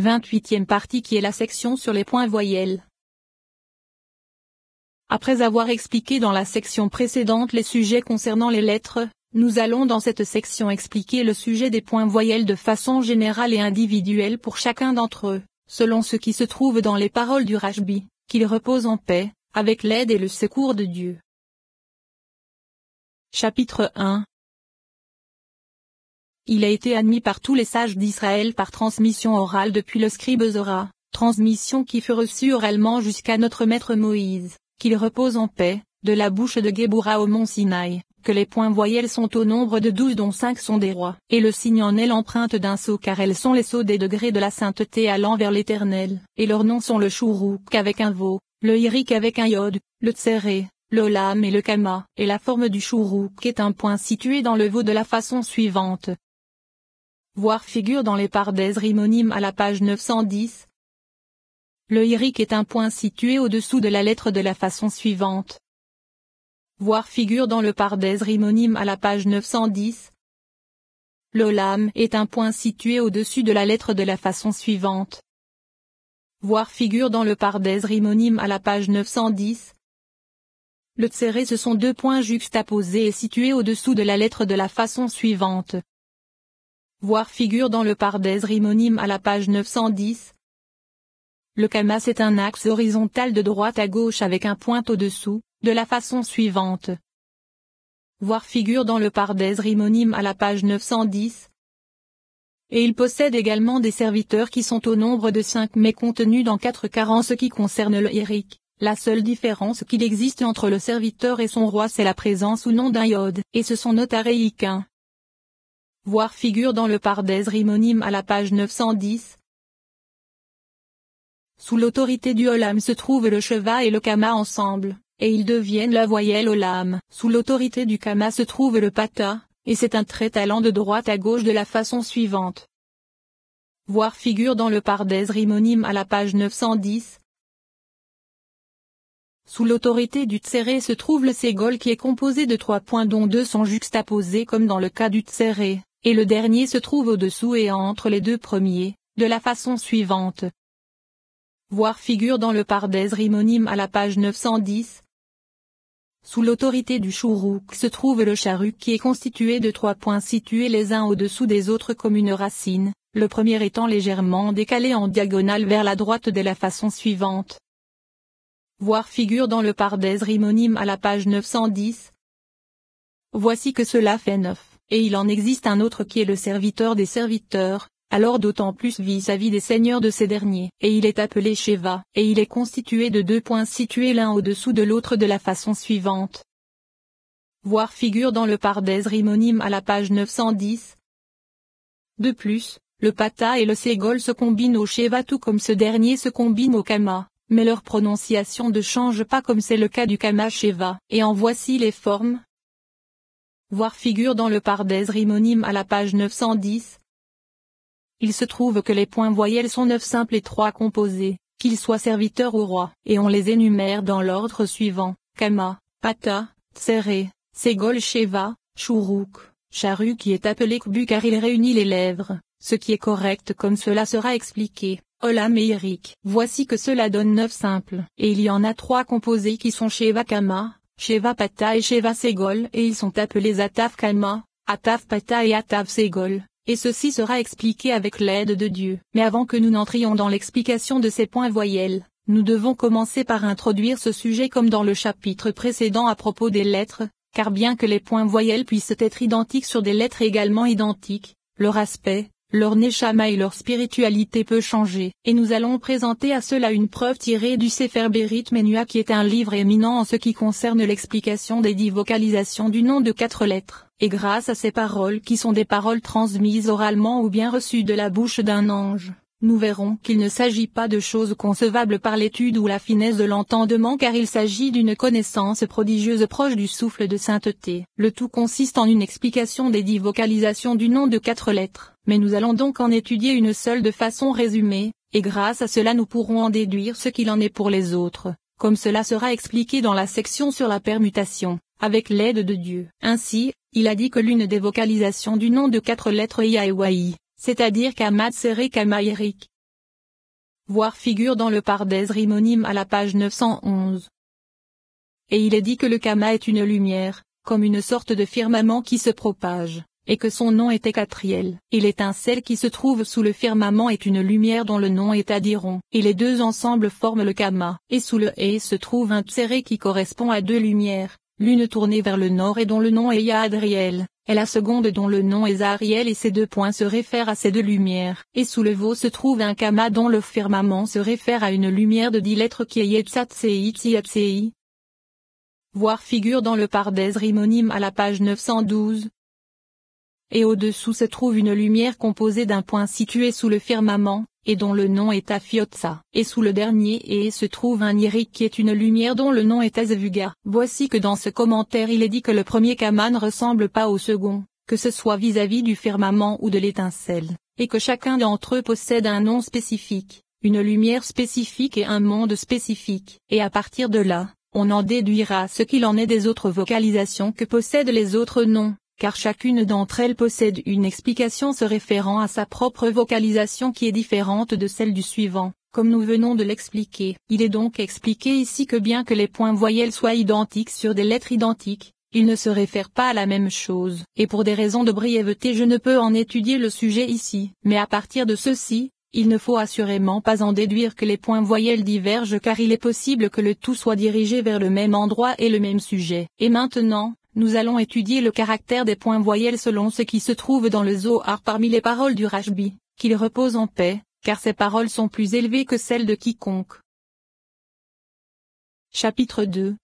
28e partie qui est la section sur les points voyelles. Après avoir expliqué dans la section précédente les sujets concernant les lettres, nous allons dans cette section expliquer le sujet des points voyelles de façon générale et individuelle pour chacun d'entre eux, selon ce qui se trouve dans les paroles du Rajbi, qu'il repose en paix, avec l'aide et le secours de Dieu. Chapitre 1 il a été admis par tous les sages d'Israël par transmission orale depuis le scribe Zora, transmission qui fut reçue oralement jusqu'à notre maître Moïse, qu'il repose en paix, de la bouche de Geboura au mont Sinaï, que les points voyelles sont au nombre de douze dont cinq sont des rois, et le signe en est l'empreinte d'un sceau car elles sont les sceaux des degrés de la sainteté allant vers l'éternel, et leurs noms sont le chourouk avec un veau, le hirik avec un yod, le tséré, le et le kama, et la forme du chourouk est un point situé dans le veau de la façon suivante, Voir figure dans les pardes rimonimes à la page 910. Le iric est un point situé au-dessous de la lettre de la façon suivante. Voir figure dans le pardes rimonyme à la page 910. Le lame est un point situé au-dessus de la lettre de la façon suivante. Voir figure dans le pardes rimonyme à la page 910. Le tséré ce sont deux points juxtaposés et situés au-dessous de la lettre de la façon suivante. Voir figure dans le pardès rimonyme à la page 910. Le kamas est un axe horizontal de droite à gauche avec un point au-dessous, de la façon suivante. Voir figure dans le pardès rimonyme à la page 910. Et il possède également des serviteurs qui sont au nombre de cinq mais contenus dans quatre quarts ce qui concerne le Eric. La seule différence qu'il existe entre le serviteur et son roi c'est la présence ou non d'un iode, et ce sont notaréiquins. Voir figure dans le Pardès rimonime à la page 910. Sous l'autorité du Olam se trouvent le cheva et le Kama ensemble, et ils deviennent la voyelle Olam. Sous l'autorité du Kama se trouve le Pata, et c'est un trait allant de droite à gauche de la façon suivante. Voir figure dans le Pardès rimonime à la page 910. Sous l'autorité du Tséré se trouve le Ségol qui est composé de trois points dont deux sont juxtaposés comme dans le cas du Tséré et le dernier se trouve au-dessous et entre les deux premiers, de la façon suivante. Voir figure dans le pardès rimonim à la page 910. Sous l'autorité du chourouk se trouve le charuk qui est constitué de trois points situés les uns au-dessous des autres comme une racine, le premier étant légèrement décalé en diagonale vers la droite de la façon suivante. Voir figure dans le Pardès rimonim à la page 910. Voici que cela fait neuf et il en existe un autre qui est le serviteur des serviteurs, alors d'autant plus vis-à-vis des seigneurs de ces derniers. Et il est appelé Sheva, et il est constitué de deux points situés l'un au-dessous de l'autre de la façon suivante. Voir figure dans le Pardès Rimonim à la page 910. De plus, le Pata et le Ségol se combinent au Sheva tout comme ce dernier se combine au Kama, mais leur prononciation ne change pas comme c'est le cas du Kama Sheva. Et en voici les formes, voire figure dans le pardès rimonyme à la page 910. Il se trouve que les points voyelles sont neuf simples et trois composés, qu'ils soient serviteurs au roi. et on les énumère dans l'ordre suivant, Kama, Pata, Tseré, Ségol Sheva, Chourouk, Charu qui est appelé Kbu car il réunit les lèvres, ce qui est correct comme cela sera expliqué. Olam et Eric. Voici que cela donne neuf simples. Et il y en a trois composés qui sont Sheva Kama, Sheva Pata et Sheva Segol et ils sont appelés Atav Kalma, Atav Pata et Atav Segol, et ceci sera expliqué avec l'aide de Dieu. Mais avant que nous n'entrions dans l'explication de ces points voyelles, nous devons commencer par introduire ce sujet comme dans le chapitre précédent à propos des lettres, car bien que les points voyelles puissent être identiques sur des lettres également identiques, leur aspect, leur neshama et leur spiritualité peut changer. Et nous allons présenter à cela une preuve tirée du Sefer Berit Menua qui est un livre éminent en ce qui concerne l'explication des dix vocalisations du nom de quatre lettres. Et grâce à ces paroles qui sont des paroles transmises oralement ou bien reçues de la bouche d'un ange, nous verrons qu'il ne s'agit pas de choses concevables par l'étude ou la finesse de l'entendement car il s'agit d'une connaissance prodigieuse proche du souffle de sainteté. Le tout consiste en une explication des dix vocalisations du nom de quatre lettres, mais nous allons donc en étudier une seule de façon résumée, et grâce à cela nous pourrons en déduire ce qu'il en est pour les autres, comme cela sera expliqué dans la section sur la permutation, avec l'aide de Dieu. Ainsi, il a dit que l'une des vocalisations du nom de quatre lettres est c'est-à-dire Tsere Kama erik Voir figure dans le Pardes rimonyme à la page 911. Et il est dit que le Kama est une lumière, comme une sorte de firmament qui se propage, et que son nom est Ekatriel. Et l'étincelle qui se trouve sous le firmament est une lumière dont le nom est Adiron. Et les deux ensembles forment le Kama. Et sous le « E se trouve un Tséré qui correspond à deux lumières, l'une tournée vers le nord et dont le nom est Yahadriel, et la seconde dont le nom est Zariel et ces deux points se réfèrent à ces deux lumières. Et sous le veau se trouve un kama dont le firmament se réfère à une lumière de dix lettres qui est Yetzatsei Voir figure dans le Pardes Rimonim à la page 912 et au-dessous se trouve une lumière composée d'un point situé sous le firmament, et dont le nom est Afiotsa. Et sous le dernier et se trouve un Irik » qui est une lumière dont le nom est Azvuga. Voici que dans ce commentaire il est dit que le premier Kama ne ressemble pas au second, que ce soit vis à -vis du firmament ou de l'étincelle, et que chacun d'entre eux possède un nom spécifique, une lumière spécifique et un monde spécifique. Et à partir de là, on en déduira ce qu'il en est des autres vocalisations que possèdent les autres noms car chacune d'entre elles possède une explication se référant à sa propre vocalisation qui est différente de celle du suivant, comme nous venons de l'expliquer. Il est donc expliqué ici que bien que les points voyelles soient identiques sur des lettres identiques, ils ne se réfèrent pas à la même chose. Et pour des raisons de brièveté je ne peux en étudier le sujet ici. Mais à partir de ceci, il ne faut assurément pas en déduire que les points voyelles divergent car il est possible que le tout soit dirigé vers le même endroit et le même sujet. Et maintenant, nous allons étudier le caractère des points voyelles selon ce qui se trouve dans le Zohar parmi les paroles du Rajbi, qu'il repose en paix, car ses paroles sont plus élevées que celles de quiconque. Chapitre 2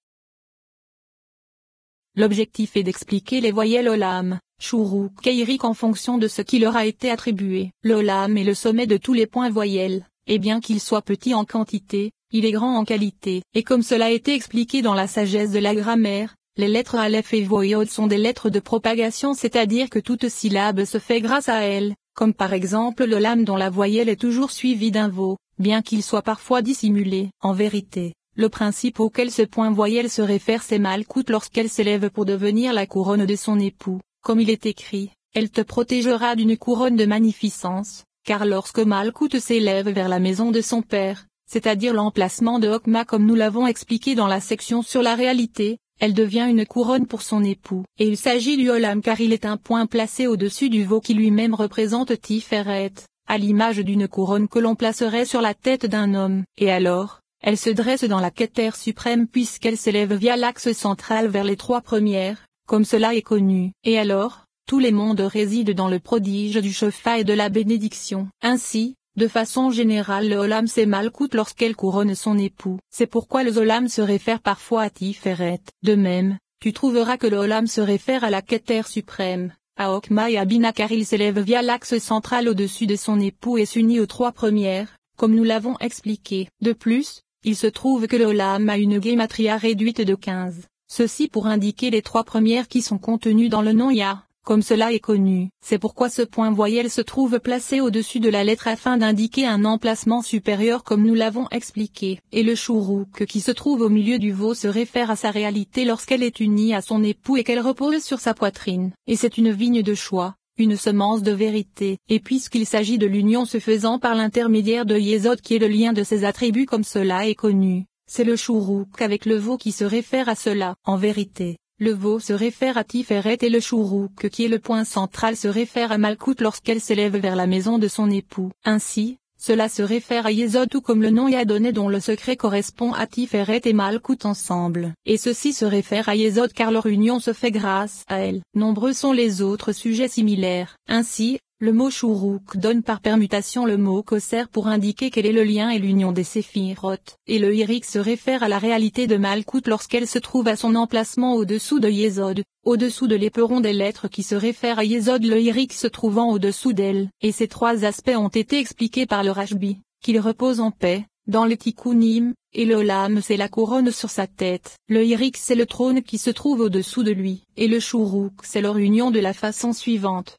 L'objectif est d'expliquer les voyelles Olam, Chourou, Kairik en fonction de ce qui leur a été attribué. L'Olam est le sommet de tous les points voyelles, et bien qu'il soit petit en quantité, il est grand en qualité. Et comme cela a été expliqué dans la sagesse de la grammaire, les lettres Aleph et Voyod sont des lettres de propagation, c'est-à-dire que toute syllabe se fait grâce à elles, comme par exemple le lame dont la voyelle est toujours suivie d'un veau, bien qu'il soit parfois dissimulé. En vérité, le principe auquel ce point voyelle se réfère c'est Malkout lorsqu'elle s'élève pour devenir la couronne de son époux, comme il est écrit, elle te protégera d'une couronne de magnificence, car lorsque Malkout s'élève vers la maison de son père, c'est-à-dire l'emplacement de Okma comme nous l'avons expliqué dans la section sur la réalité, elle devient une couronne pour son époux. Et il s'agit du Olam car il est un point placé au-dessus du veau qui lui-même représente Tiferet, à l'image d'une couronne que l'on placerait sur la tête d'un homme. Et alors, elle se dresse dans la Keter suprême puisqu'elle s'élève via l'axe central vers les trois premières, comme cela est connu. Et alors, tous les mondes résident dans le prodige du chauffa et de la bénédiction. Ainsi, de façon générale le Olam coûte lorsqu'elle couronne son époux. C'est pourquoi le Zolam se réfère parfois à Tiferet. De même, tu trouveras que le Olam se réfère à la Keter suprême, à Okma et à Bina car il s'élève via l'axe central au-dessus de son époux et s'unit aux trois premières, comme nous l'avons expliqué. De plus, il se trouve que le Olam a une guématria réduite de 15. Ceci pour indiquer les trois premières qui sont contenues dans le nom Yah comme cela est connu. C'est pourquoi ce point voyelle se trouve placé au-dessus de la lettre afin d'indiquer un emplacement supérieur comme nous l'avons expliqué. Et le chourouk qui se trouve au milieu du veau se réfère à sa réalité lorsqu'elle est unie à son époux et qu'elle repose sur sa poitrine. Et c'est une vigne de choix, une semence de vérité. Et puisqu'il s'agit de l'union se faisant par l'intermédiaire de Yézod qui est le lien de ses attributs comme cela est connu, c'est le chourouk avec le veau qui se réfère à cela. En vérité, le veau se réfère à Tiferet et le chourouk qui est le point central se réfère à Malkout lorsqu'elle s'élève vers la maison de son époux. Ainsi, cela se réfère à Yezod tout comme le nom Yadoné dont le secret correspond à Tiferet et Malkout ensemble. Et ceci se réfère à Yezod car leur union se fait grâce à elle. Nombreux sont les autres sujets similaires. Ainsi, le mot chourouk donne par permutation le mot kosser pour indiquer quel est le lien et l'union des séphirotes, et le hirik se réfère à la réalité de Malkout lorsqu'elle se trouve à son emplacement au-dessous de Yézod, au-dessous de l'éperon des lettres qui se réfère à Yézod le hirik se trouvant au-dessous d'elle. Et ces trois aspects ont été expliqués par le Rashbi, qu'il repose en paix, dans le tikkunim, et le olam c'est la couronne sur sa tête. Le hirik c'est le trône qui se trouve au-dessous de lui, et le chourouk c'est leur union de la façon suivante.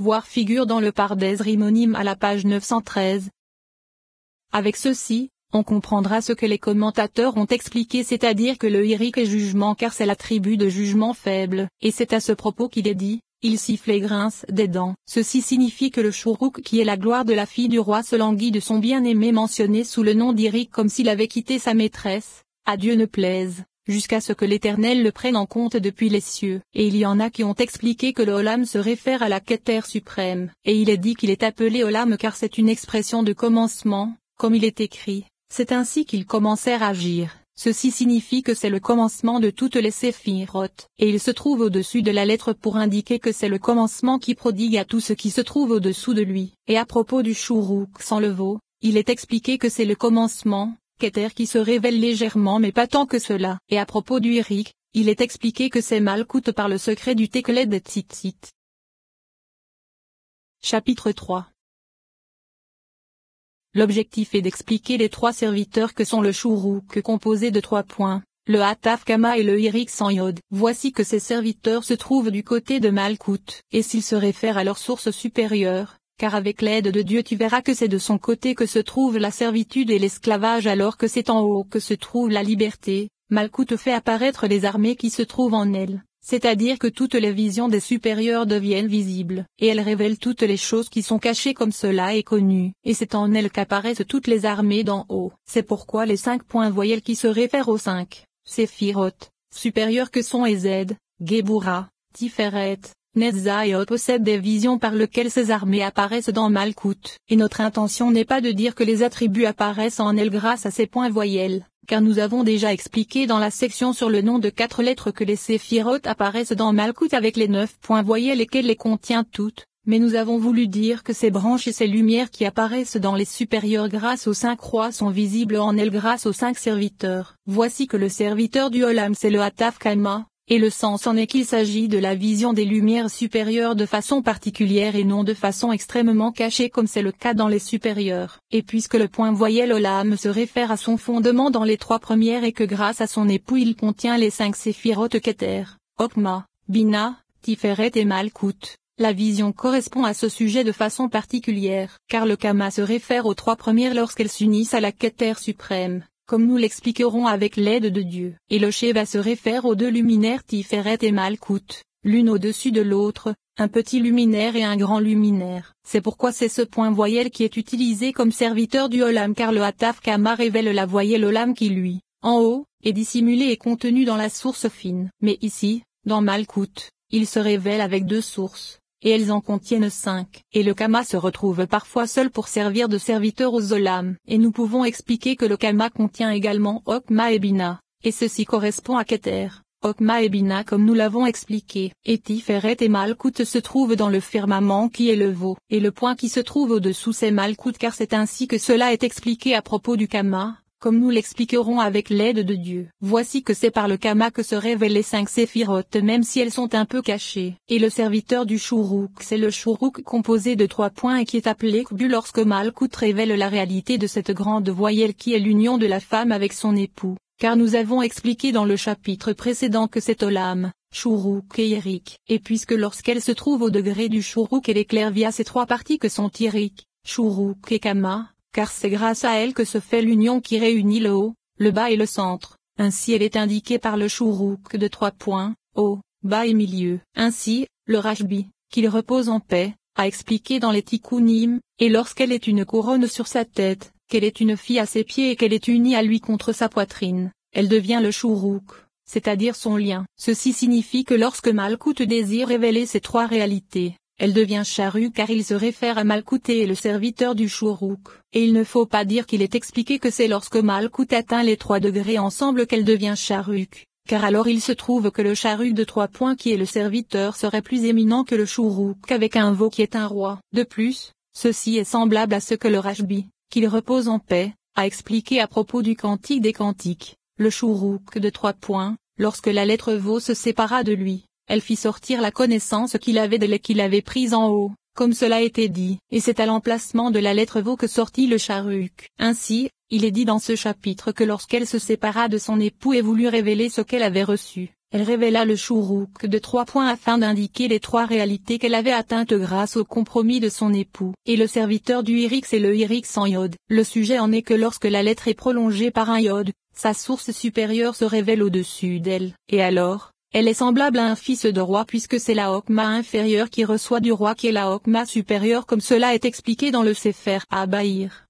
Voir figure dans le pardès rimonime à la page 913. Avec ceci, on comprendra ce que les commentateurs ont expliqué c'est-à-dire que le Iric est jugement car c'est l'attribut de jugement faible, et c'est à ce propos qu'il est dit, il siffle et grince des dents. Ceci signifie que le chourouk qui est la gloire de la fille du roi se languit de son bien-aimé mentionné sous le nom d'Iric comme s'il avait quitté sa maîtresse, à Dieu ne plaise jusqu'à ce que l'Éternel le prenne en compte depuis les cieux. Et il y en a qui ont expliqué que le Olam se réfère à la terre suprême. Et il est dit qu'il est appelé Olam car c'est une expression de commencement, comme il est écrit. C'est ainsi qu'ils commencèrent à agir. Ceci signifie que c'est le commencement de toutes les séphirotes, et il se trouve au-dessus de la lettre pour indiquer que c'est le commencement qui prodigue à tout ce qui se trouve au-dessous de lui. Et à propos du chourouk sans le veau, il est expliqué que c'est le commencement, qui se révèle légèrement mais pas tant que cela. Et à propos du Eric, il est expliqué que c'est malkout par le secret du Tekeled et Tzitzit. Chapitre 3 L'objectif est d'expliquer les trois serviteurs que sont le que composé de trois points, le atafkama et le Irik sans Yod. Voici que ces serviteurs se trouvent du côté de Malkout, et s'ils se réfèrent à leur source supérieure, car avec l'aide de Dieu tu verras que c'est de son côté que se trouve la servitude et l'esclavage alors que c'est en haut que se trouve la liberté. Malkout fait apparaître les armées qui se trouvent en elle, c'est-à-dire que toutes les visions des supérieurs deviennent visibles, et elle révèle toutes les choses qui sont cachées comme cela est connu, et c'est en elle qu'apparaissent toutes les armées d'en haut. C'est pourquoi les cinq points voyelles qui se réfèrent aux cinq, Firot, supérieurs que sont Ezed, Gebura, Tiferet, O possède des visions par lesquelles ces armées apparaissent dans Malkout. Et notre intention n'est pas de dire que les attributs apparaissent en elle grâce à ces points voyelles, car nous avons déjà expliqué dans la section sur le nom de quatre lettres que les séphiroth apparaissent dans Malkout avec les neuf points voyelles et qu'elle les contient toutes. Mais nous avons voulu dire que ces branches et ces lumières qui apparaissent dans les supérieurs grâce aux cinq rois sont visibles en elles grâce aux cinq serviteurs. Voici que le serviteur du Olam c'est le Hataf Kama et le sens en est qu'il s'agit de la vision des lumières supérieures de façon particulière et non de façon extrêmement cachée comme c'est le cas dans les supérieures. Et puisque le point voyelle Olam se réfère à son fondement dans les trois premières et que grâce à son époux il contient les cinq séphirotes Keter, Okma, Bina, Tiferet et Malkut, la vision correspond à ce sujet de façon particulière, car le Kama se réfère aux trois premières lorsqu'elles s'unissent à la Keter suprême, comme nous l'expliquerons avec l'aide de Dieu. Et le va se réfère aux deux luminaires Tiferet et Malkout, l'une au-dessus de l'autre, un petit luminaire et un grand luminaire. C'est pourquoi c'est ce point voyelle qui est utilisé comme serviteur du Olam car le Hataf Kama révèle la voyelle Olam qui lui, en haut, est dissimulée et contenue dans la source fine. Mais ici, dans Malkout, il se révèle avec deux sources et elles en contiennent cinq. Et le kama se retrouve parfois seul pour servir de serviteur aux olam. Et nous pouvons expliquer que le kama contient également okma et bina, et ceci correspond à keter. Okma et Bina comme nous l'avons expliqué. Et Tiferet et Malkut se trouvent dans le firmament qui est le veau. Et le point qui se trouve au-dessous c'est Malkout car c'est ainsi que cela est expliqué à propos du Kama, comme nous l'expliquerons avec l'aide de Dieu. Voici que c'est par le Kama que se révèlent les cinq séphirotes même si elles sont un peu cachées. Et le serviteur du Shuruk c'est le Shuruk composé de trois points et qui est appelé Kbu lorsque Malkut révèle la réalité de cette grande voyelle qui est l'union de la femme avec son époux. Car nous avons expliqué dans le chapitre précédent que c'est Olam, Shuruk et Yerik. Et puisque lorsqu'elle se trouve au degré du Shuruk elle éclaire via ces trois parties que sont Yerik, Chourouk et Kama, car c'est grâce à elle que se fait l'union qui réunit le haut, le bas et le centre, ainsi elle est indiquée par le chourouk de trois points, haut, bas et milieu. Ainsi, le Rajbi, qu'il repose en paix, a expliqué dans les tikkunim, et lorsqu'elle est une couronne sur sa tête, qu'elle est une fille à ses pieds et qu'elle est unie à lui contre sa poitrine, elle devient le chourouk, c'est-à-dire son lien. Ceci signifie que lorsque Malkout désire révéler ces trois réalités, elle devient charrue car il se réfère à Malkout et le serviteur du chourouk. Et il ne faut pas dire qu'il est expliqué que c'est lorsque Malkout atteint les trois degrés ensemble qu'elle devient charuk car alors il se trouve que le charuk de trois points qui est le serviteur serait plus éminent que le chourouk avec un veau qui est un roi. De plus, ceci est semblable à ce que le Rajbi, qu'il repose en paix, a expliqué à propos du cantique des cantiques, le chourouk de trois points, lorsque la lettre veau se sépara de lui, elle fit sortir la connaissance qu'il avait de et qu'il avait prise en haut, comme cela était dit. Et c'est à l'emplacement de la lettre Vau que sortit le charruc. Ainsi, il est dit dans ce chapitre que lorsqu'elle se sépara de son époux et voulut révéler ce qu'elle avait reçu, elle révéla le chourouk de trois points afin d'indiquer les trois réalités qu'elle avait atteintes grâce au compromis de son époux. Et le serviteur du irix et le irix en iode. Le sujet en est que lorsque la lettre est prolongée par un iode, sa source supérieure se révèle au-dessus d'elle. Et alors, elle est semblable à un fils de roi puisque c'est la Hokma inférieure qui reçoit du roi qui est la Hokma supérieure comme cela est expliqué dans le Sefer Abaïr.